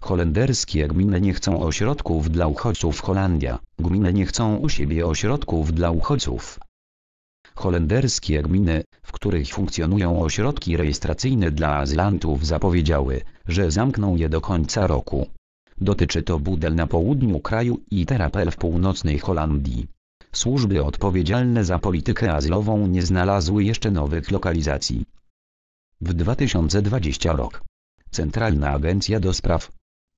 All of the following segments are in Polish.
Holenderskie gminy nie chcą ośrodków dla uchodźców Holandia, gminy nie chcą u siebie ośrodków dla uchodźców. Holenderskie gminy, w których funkcjonują ośrodki rejestracyjne dla azylantów zapowiedziały, że zamkną je do końca roku. Dotyczy to Budel na południu kraju i Terapel w północnej Holandii. Służby odpowiedzialne za politykę azylową nie znalazły jeszcze nowych lokalizacji. W 2020 rok Centralna Agencja do Spraw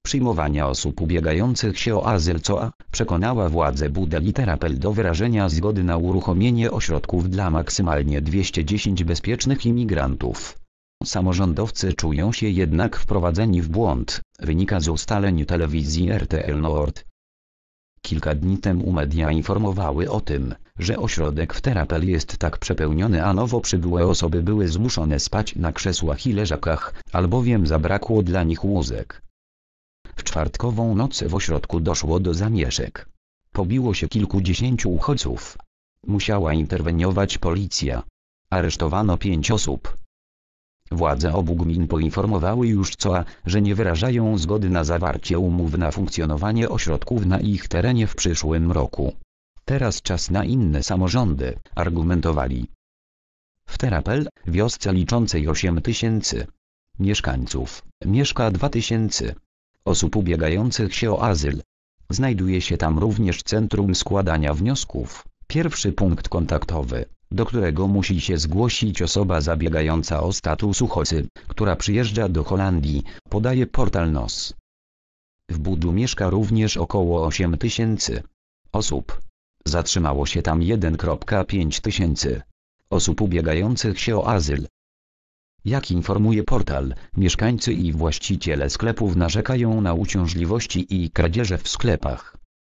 przyjmowania osób ubiegających się o azyl COA, przekonała władze Budeli Terapel do wyrażenia zgody na uruchomienie ośrodków dla maksymalnie 210 bezpiecznych imigrantów. Samorządowcy czują się jednak wprowadzeni w błąd, wynika z ustaleń telewizji RTL Nord. Kilka dni temu media informowały o tym, że ośrodek w Terapel jest tak przepełniony, a nowo przybyłe osoby były zmuszone spać na krzesłach i leżakach, albowiem zabrakło dla nich łózek czwartkową noc w ośrodku doszło do zamieszek. Pobiło się kilkudziesięciu uchodźców. Musiała interweniować policja. Aresztowano pięć osób. Władze obu gmin poinformowały już COA, że nie wyrażają zgody na zawarcie umów na funkcjonowanie ośrodków na ich terenie w przyszłym roku. Teraz czas na inne samorządy, argumentowali. W Terapel, wiosce liczącej 8 tysięcy mieszkańców, mieszka 2 tysięcy osób ubiegających się o azyl. Znajduje się tam również centrum składania wniosków, pierwszy punkt kontaktowy, do którego musi się zgłosić osoba zabiegająca o status uchodźcy, która przyjeżdża do Holandii, podaje portal NOS. W Budu mieszka również około 8 tysięcy osób. Zatrzymało się tam 1,5 tysięcy osób ubiegających się o azyl. Jak informuje portal, mieszkańcy i właściciele sklepów narzekają na uciążliwości i kradzieże w sklepach.